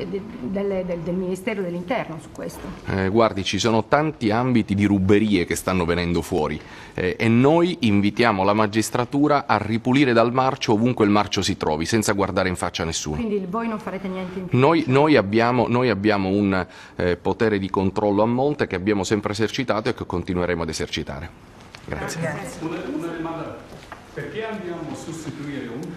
Eh, del, del, del, Ministero dell'Interno su questo? Eh, guardi, ci sono tanti ambiti di ruberie che stanno venendo fuori eh, e noi invitiamo la magistratura a ripulire dal marcio ovunque il marcio si trovi, senza guardare in faccia nessuno. Quindi voi non farete niente in più? Noi, noi, abbiamo, noi abbiamo, un eh, potere di controllo a monte che abbiamo sempre esercitato e che continueremo ad esercitare. Grazie. Grazie. Una, una domanda. Perché andiamo a sostituire un